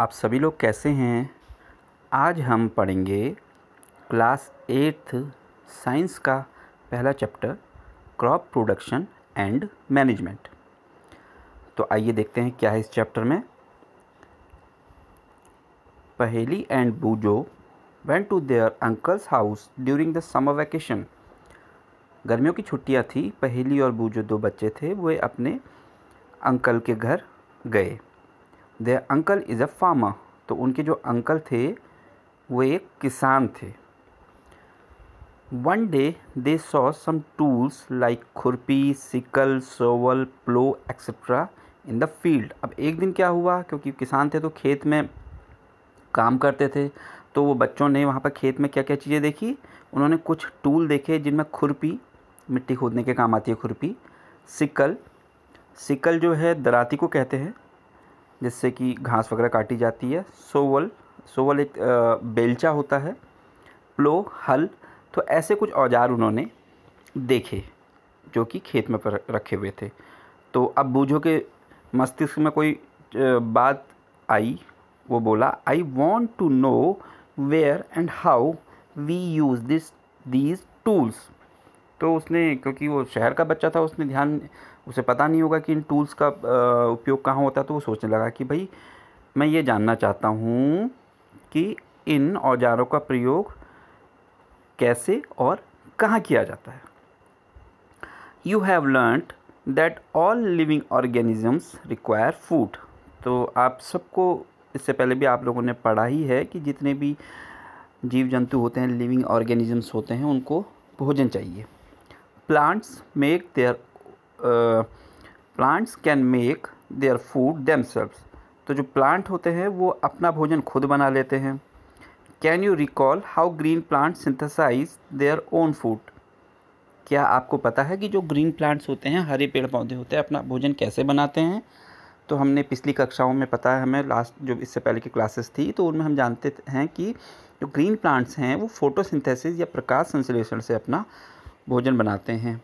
आप सभी लोग कैसे हैं आज हम पढ़ेंगे क्लास एट्थ साइंस का पहला chapter crop production and management तो आइए देखते हैं क्या है इस चैप्टर में Paheli and Boojho went to their uncle's house during the summer vacation गर्मियों की छुट्टियां थी पहेली और बूजो दो बच्चे थे वे अपने अंकल के घर गए their uncle is a farmer तो उनके जो अंकल थे वो एक किसान थे one day they saw some tools like khurpi sickle shovel plough etcetera in the field अब एक दिन क्या हुआ क्योंकि किसान थे तो खेत में काम करते थे तो वो बच्चों ने वहाँ पर खेत में क्या क्या चीज़ें देखी उन्होंने कुछ टूल देखे जिनमें खुरपी मिट्टी खोदने के काम आती है खुरपी सिकल सिकल जो है दराती को कहते हैं जिससे कि घास वगैरह काटी जाती है सोवल सोवल एक बेलचा होता है प्लो हल तो ऐसे कुछ औजार उन्होंने देखे जो कि खेत में पर रखे हुए थे तो अब बूझो के मस्तिष्क में कोई बात आई वो बोला I want to know where and how we use this these tools तो उसने क्योंकि वो शहर का बच्चा था उसने ध्यान उसे पता नहीं होगा कि इन टूल्स का उपयोग कहाँ होता है तो वो सोचने लगा कि भाई मैं ये जानना चाहता हूँ कि इन औजारों का प्रयोग कैसे और कहाँ किया जाता है you have learnt that all living organisms require food तो आप सबको इससे पहले भी आप लोगों ने पढ़ा ही है कि जितने भी जीव जंतु होते हैं लिविंग ऑर्गेनिजम्स होते हैं उनको भोजन चाहिए plants make their plants can make their food themselves तो जो प्लांट होते हैं वो अपना भोजन खुद बना लेते हैं can you recall how green plant synthesize their own food क्या आपको पता है कि जो ग्रीन प्लांट्स होते हैं हरे पेड़ पौधे होते हैं अपना भोजन कैसे बनाते हैं तो हमने पिछली कक्षाओं में पता है हमें लास्ट जो इससे पहले की क्लासेस थी तो उनमें हम जानते हैं कि जो ग्रीन प्लांट्स हैं वो फोटोसिंथेसिस या प्रकाश संश्लेषण से अपना भोजन बनाते हैं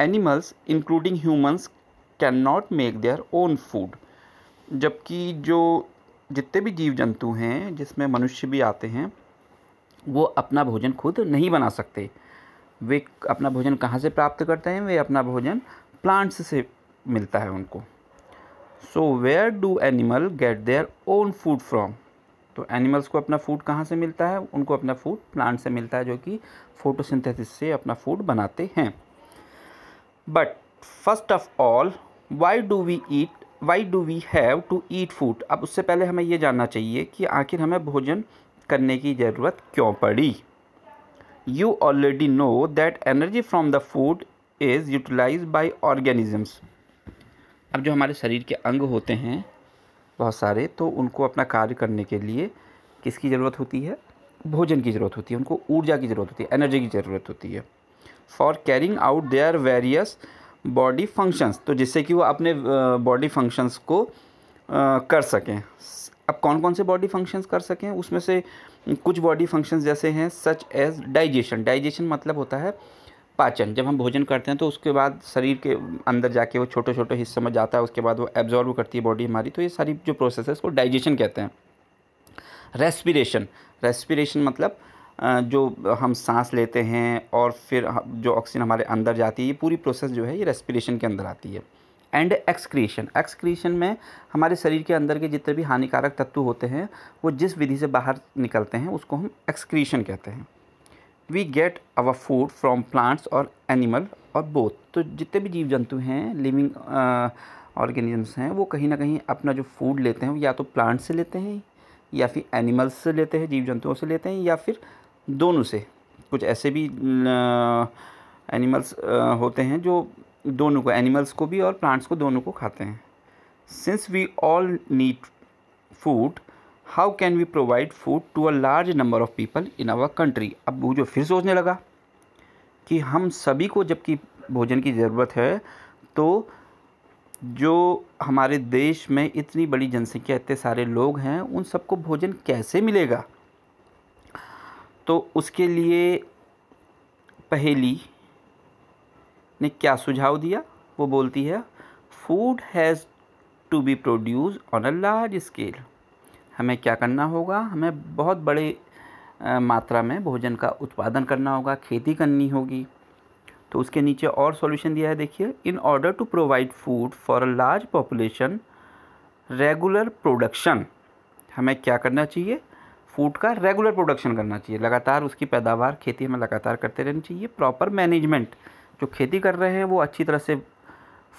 animals including humans can not make their own food जबकि जो जितने भी जीव जंतु हैं जिसमें मनुष्य भी आते हैं वो अपना भोजन खुद नहीं बना सकते वे अपना भोजन कहाँ से प्राप्त करते हैं वे अपना भोजन प्लांट्स से मिलता है उनको so where do animal get their own food from तो एनिमल्स को अपना फूड कहाँ से मिलता है उनको अपना फूड प्लांट से मिलता है जो कि फ़ोटोसिंथेसिस से अपना फूड बनाते हैं but first of all why do we eat why do we have to eat food अब उससे पहले हमें ये जानना चाहिए कि आखिर हमें भोजन करने की ज़रूरत क्यों पड़ी you already know that energy from the food is utilize by organisms अब जो हमारे शरीर के अंग होते हैं बहुत सारे तो उनको अपना कार्य करने के लिए किसकी ज़रूरत होती है भोजन की ज़रूरत होती है उनको ऊर्जा की ज़रूरत होती है एनर्जी की ज़रूरत होती है for carrying out their various body functions तो जिससे कि वो अपने बॉडी फंक्शंस को कर सकें अब कौन कौन से बॉडी फंक्शंस कर सकें उसमें से कुछ बॉडी फंक्शंस जैसे हैं सच एज डाइजेशन डाइजेशन मतलब होता है पाचन जब हम भोजन करते हैं तो उसके बाद शरीर के अंदर जाके वो छोटे छोटे हिस्सों में जाता है उसके बाद वो एब्जॉर्व करती है बॉडी हमारी तो ये सारी जो प्रोसेस है उसको डाइजेशन कहते हैं रेस्पिरेशन रेस्पिरेशन मतलब जो हम सांस लेते हैं और फिर जो ऑक्सीजन हमारे अंदर जाती है ये पूरी प्रोसेस जो है ये रेस्पिरेशन के अंदर आती है एंड एक्सक्रीशन एक्सक्रीशन में हमारे शरीर के अंदर के जितने भी हानिकारक तत्व होते हैं वो जिस विधि से बाहर निकलते हैं उसको हम एक्सक्रीशन कहते हैं we get our food from plants और एनिमल और बोथ तो जितने भी जीव जंतु हैं लिविंग ऑर्गेनिजम्स हैं वो कहीं ना कहीं अपना जो फूड लेते हैं या तो प्लांट्स से लेते हैं या फिर एनिमल्स से लेते हैं जीव जंतुओं से लेते हैं या फिर दोनों से कुछ ऐसे भी एनिमल्स होते हैं जो दोनों को एनिमल्स को भी और प्लांट्स को दोनों को खाते हैं since we all need food how can we provide food to a large number of people in our country अब वो जो फिर सोचने लगा कि हम सभी को जबकि भोजन की ज़रूरत है तो जो हमारे देश में इतनी बड़ी जनसंख्या इतने सारे लोग हैं उन सबको भोजन कैसे मिलेगा तो उसके लिए पहेली ने क्या सुझाव दिया वो बोलती है food has to be produce on a large scale हमें क्या करना होगा हमें बहुत बड़े मात्रा में भोजन का उत्पादन करना होगा खेती करनी होगी तो उसके नीचे और सॉल्यूशन दिया है देखिए in order to provide food for a large population regular production हमें क्या करना चाहिए फूड का रेगुलर प्रोडक्शन करना चाहिए लगातार उसकी पैदावार खेती में लगातार करते रहनी चाहिए प्रॉपर मैनेजमेंट जो खेती कर रहे हैं वो अच्छी तरह से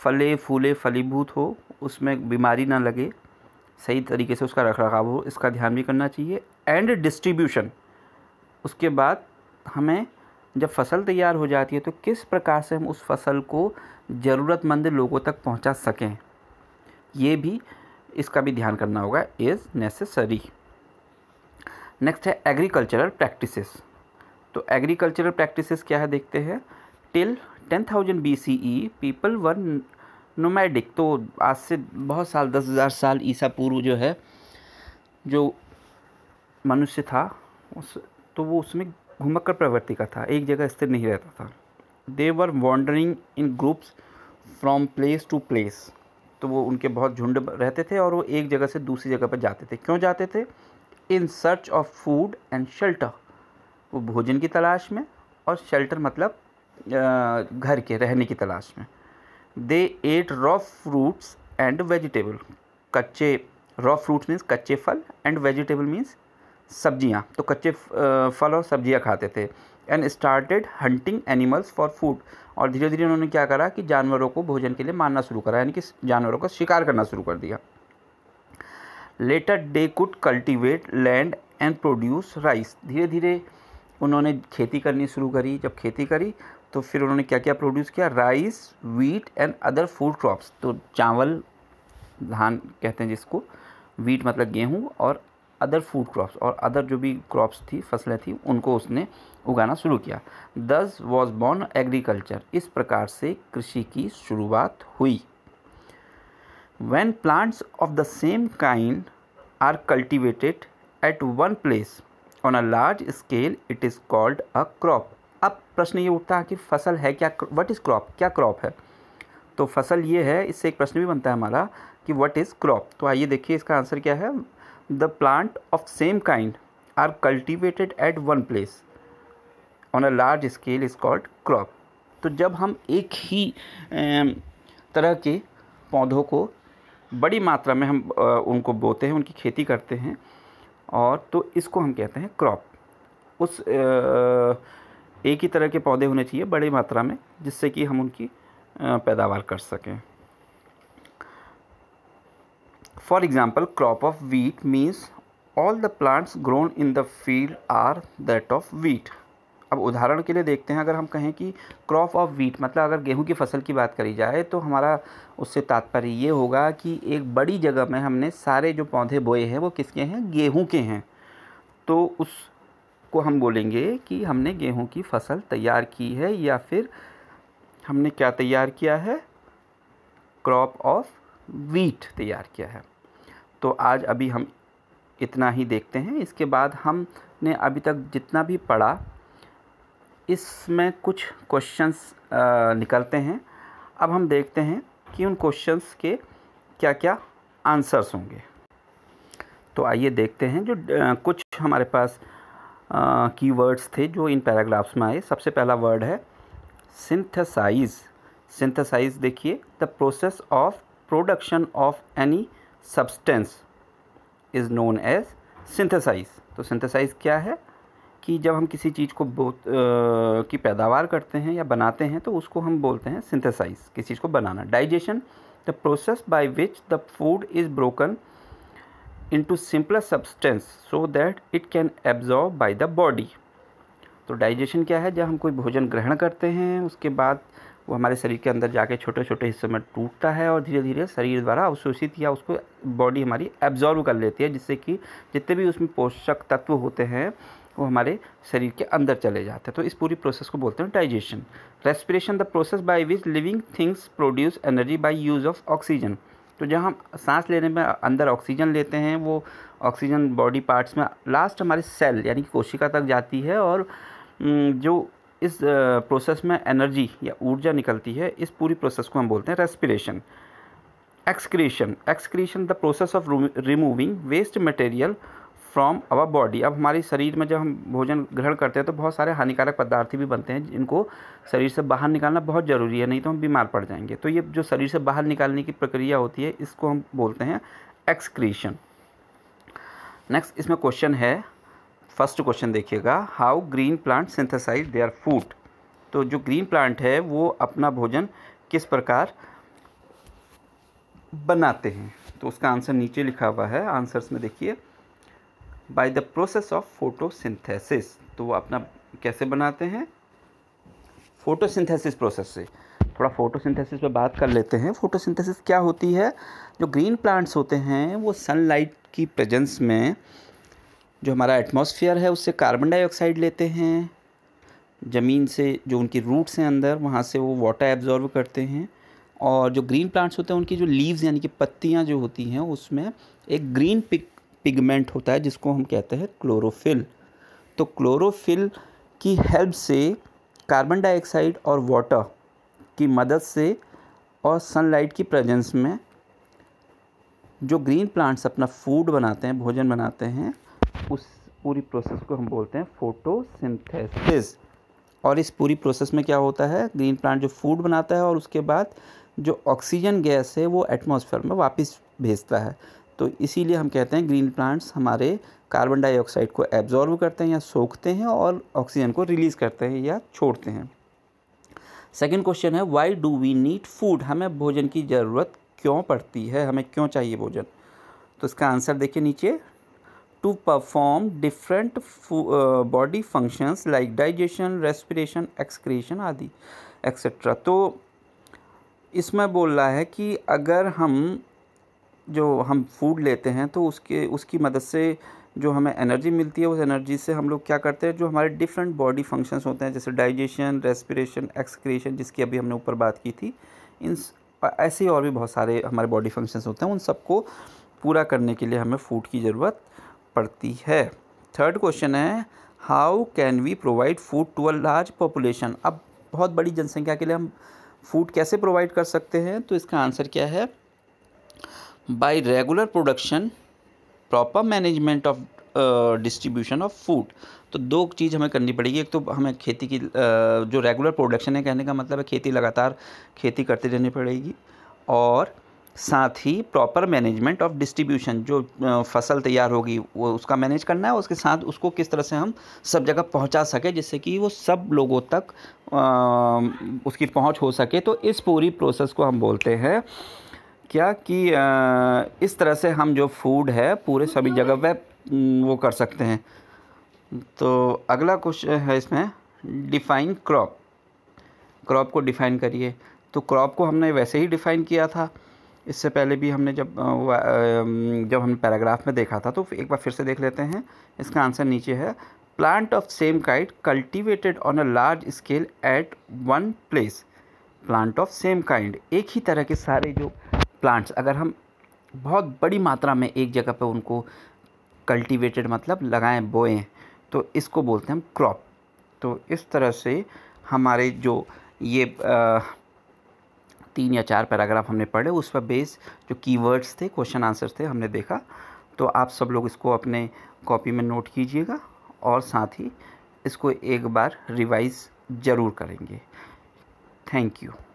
फले फूले फलीभूत हो उसमें बीमारी ना लगे सही तरीके से उसका रखरखाव हो इसका ध्यान भी करना चाहिए एंड डिस्ट्रीब्यूशन उसके बाद हमें जब फसल तैयार हो जाती है तो किस प्रकार से हम उस फसल को ज़रूरतमंद लोगों तक पहुंचा सकें ये भी इसका भी ध्यान करना होगा इज़ नेसेसरी नेक्स्ट है एग्रीकल्चरल प्रैक्टिसेस तो एग्रीकल्चरल प्रैक्टिसेस क्या है देखते हैं till ten thousand B C E people were nomadic तो आज से बहुत साल दस हज़ार साल ईसा पूर्व जो है जो मनुष्य था उस तो वो उसमें घुमक कर प्रवृत्ति का था एक जगह स्थिर नहीं रहता था they were wandering in groups from place to place तो वो उनके बहुत झुंड रहते थे और वो एक जगह से दूसरी जगह पर जाते थे क्यों जाते थे in search of food and shelter वो भोजन की तलाश में और शेल्टर मतलब घर के रहने की तलाश में they ate raw fruits and vegetable कच्चे रॉ फ्रूट्स मीन्स कच्चे फल एंड वेजिटेबल मीन्स सब्जियाँ तो कच्चे फल और सब्जियाँ खाते थे and started hunting animals for food और धीरे धीरे उन्होंने क्या करा कि जानवरों को भोजन के लिए मारना शुरू करा यानी कि जानवरों का शिकार करना शुरू कर दिया later they could cultivate land and produce rice धीरे धीरे उन्होंने खेती करनी शुरू करी जब खेती करी तो फिर उन्होंने क्या क्या प्रोड्यूस किया rice wheat and other food crops तो चावल धान कहते हैं जिसको वीट मतलब गेहूँ और अदर फूड क्रॉप्स और अदर जो भी क्रॉप्स थी फसलें थी उनको उसने उगाना शुरू किया दस वॉज बॉर्न एग्रीकल्चर इस प्रकार से कृषि की शुरुआत हुई when plants of the same kind are cultivated at one place on a large scale it is called a crop अब प्रश्न ये उठता है कि फसल है क्या what is crop क्या crop है तो फसल ये है इससे एक प्रश्न भी बनता है हमारा कि what is crop तो आइए देखिए इसका आंसर क्या है the plant of same kind are cultivated at one place on a large scale is called crop तो जब हम एक ही तरह के पौधों को बड़ी मात्रा में हम उनको बोते हैं उनकी खेती करते हैं और तो इसको हम कहते हैं क्रॉप उस एक ही तरह के पौधे होने चाहिए बड़ी मात्रा में जिससे कि हम उनकी पैदावार कर सकें for example crop of wheat means all the plants grown in the field are that of wheat अब उदाहरण के लिए देखते हैं अगर हम कहें कि क्रॉप ऑफ वीट मतलब अगर गेहूं की फसल की बात करी जाए तो हमारा उससे तात्पर्य ये होगा कि एक बड़ी जगह में हमने सारे जो पौधे बोए हैं वो किसके हैं गेहूं के हैं तो उसको हम बोलेंगे कि हमने गेहूं की फसल तैयार की है या फिर हमने क्या तैयार किया है क्रॉप ऑफ वीट तैयार किया है तो आज अभी हम इतना ही देखते हैं इसके बाद हमने अभी तक जितना भी पढ़ा इसमें कुछ क्वेश्चंस निकलते हैं अब हम देखते हैं कि उन क्वेश्चंस के क्या क्या आंसर्स होंगे तो आइए देखते हैं जो कुछ हमारे पास कीवर्ड्स थे जो इन पैराग्राफ्स में आए सबसे पहला वर्ड है सिंथेसाइज सिंथेसाइज देखिए the process of production of any substance is known as synthesize तो सिंथेसाइज क्या है कि जब हम किसी चीज़ को बो की पैदावार करते हैं या बनाते हैं तो उसको हम बोलते हैं सिंथेसाइज किसी चीज़ को बनाना digestion the process by which the food is broken into simple substance so that it can absorb by the body तो डाइजेशन क्या है जब हम कोई भोजन ग्रहण करते हैं उसके बाद वो हमारे शरीर के अंदर जाके छोटे छोटे हिस्सों में टूटता है और धीरे धीरे शरीर द्वारा अवशोषित या उसको बॉडी हमारी एब्जॉर्व कर लेती है जिससे कि जितने भी उसमें पोषक तत्व होते हैं वो हमारे शरीर के अंदर चले जाते हैं तो इस पूरी प्रोसेस को बोलते हैं digestion respiration the process by which living things produce energy by use of oxygen तो जहाँ हम सांस लेने में अंदर ऑक्सीजन लेते हैं वो ऑक्सीजन बॉडी पार्ट्स में लास्ट हमारे सेल यानी कि कोशिका तक जाती है और जो इस प्रोसेस में एनर्जी या ऊर्जा निकलती है इस पूरी प्रोसेस को हम बोलते हैं respiration excretion excretion the process of removing waste material from our body अब हमारे शरीर में जब हम भोजन ग्रहण करते हैं तो बहुत सारे हानिकारक पदार्थ भी बनते हैं जिनको शरीर से बाहर निकालना बहुत ज़रूरी है नहीं तो हम बीमार पड़ जाएंगे तो ये जो शरीर से बाहर निकालने की प्रक्रिया होती है इसको हम बोलते हैं एक्सक्रीशन नेक्स्ट इसमें क्वेश्चन है फर्स्ट क्वेश्चन देखिएगा how green plant synthesize their food तो जो ग्रीन प्लांट है वो अपना भोजन किस प्रकार बनाते हैं तो उसका आंसर नीचे लिखा हुआ है आंसर्स में देखिए by the process of photosynthesis तो वो अपना कैसे बनाते हैं फोटोसिंथेसिस प्रोसेस से थोड़ा फोटोसिंथेसिस पे बात कर लेते हैं फोटोसिंथेसिस क्या होती है जो ग्रीन प्लांट्स होते हैं वो सनलाइट की प्रेजेंस में जो हमारा एटमॉस्फेयर है उससे कार्बन डाइऑक्साइड लेते हैं ज़मीन से जो उनकी रूट्स हैं अंदर वहाँ से वो वाटर एब्जॉर्व करते हैं और जो ग्रीन प्लांट्स होते हैं उनकी जो लीव्स यानी कि पत्तियाँ जो होती हैं उसमें एक ग्रीन पिक पिगमेंट होता है जिसको हम कहते हैं क्लोरोफिल तो क्लोरोफिल की हेल्प से कार्बन डाइऑक्साइड और वाटर की मदद से और सनलाइट की प्रेजेंस में जो ग्रीन प्लांट्स अपना फूड बनाते हैं भोजन बनाते हैं उस पूरी प्रोसेस को हम बोलते हैं फोटोसिंथेसिस और इस पूरी प्रोसेस में क्या होता है ग्रीन प्लांट जो फूड बनाता है और उसके बाद जो ऑक्सीजन गैस है वो एटमॉस्फेयर में वापस भेजता है तो इसीलिए हम कहते हैं ग्रीन प्लांट्स हमारे कार्बन डाइऑक्साइड को एब्जॉर्व करते हैं या सोखते हैं और ऑक्सीजन को रिलीज़ करते हैं या छोड़ते हैं सेकेंड क्वेश्चन है why do we need food हमें भोजन की ज़रूरत क्यों पड़ती है हमें क्यों चाहिए भोजन तो इसका आंसर देखिए नीचे to perform different body functions like digestion respiration excretion आदि एक्सेट्रा तो इसमें बोल रहा है कि अगर हम जो हम फूड लेते हैं तो उसके उसकी मदद से जो हमें एनर्जी मिलती है उस एनर्जी से हम लोग क्या करते हैं जो हमारे डिफरेंट बॉडी फंक्शंस होते हैं जैसे डाइजेशन रेस्पिरेशन एक्सक्रेशन जिसकी अभी हमने ऊपर बात की थी इन ऐसे और भी बहुत सारे हमारे बॉडी फंक्शंस होते हैं उन सबको पूरा करने के लिए हमें फूड की ज़रूरत पड़ती है थर्ड क्वेश्चन है how can we provide food to a large population अब बहुत बड़ी जनसंख्या के लिए हम फूड कैसे प्रोवाइड कर सकते हैं तो इसका आंसर क्या है by regular production proper management of distribution of food तो दो चीज़ हमें करनी पड़ेगी एक तो हमें खेती की uh, जो रेगुलर प्रोडक्शन है कहने का मतलब है खेती लगातार खेती करते रहनी पड़ेगी और साथ ही प्रॉपर मैनेजमेंट ऑफ डिस्ट्रीब्यूशन जो uh, फसल तैयार होगी वो उसका मैनेज करना है उसके साथ उसको किस तरह से हम सब जगह पहुंचा सके जिससे कि वो सब लोगों तक uh, उसकी पहुंच हो सके तो इस पूरी प्रोसेस को हम बोलते हैं क्या कि इस तरह से हम जो फूड है पूरे सभी हम्म। जगह पे वो कर सकते हैं तो अगला क्वेश्चन है इसमें डिफ़ाइन क्रॉप क्रॉप को डिफ़ाइन करिए तो क्रॉप को हमने वैसे ही डिफ़ाइन किया था इससे पहले भी हमने जब जब हम पैराग्राफ में देखा था तो एक बार फिर से देख लेते हैं इसका आंसर नीचे है plant of same kind cultivated on a large scale at one place plant of same kind एक ही तरह के सारे जो प्लांट्स अगर हम बहुत बड़ी मात्रा में एक जगह पर उनको कल्टीवेटेड मतलब लगाएं बोएं तो इसको बोलते हैं हम क्रॉप तो इस तरह से हमारे जो ये आ, तीन या चार पैराग्राफ हमने पढ़े उस पर बेस जो कीवर्ड्स थे क्वेश्चन आंसर्स थे हमने देखा तो आप सब लोग इसको अपने कॉपी में नोट कीजिएगा और साथ ही इसको एक बार रिवाइज़ ज़रूर करेंगे थैंक यू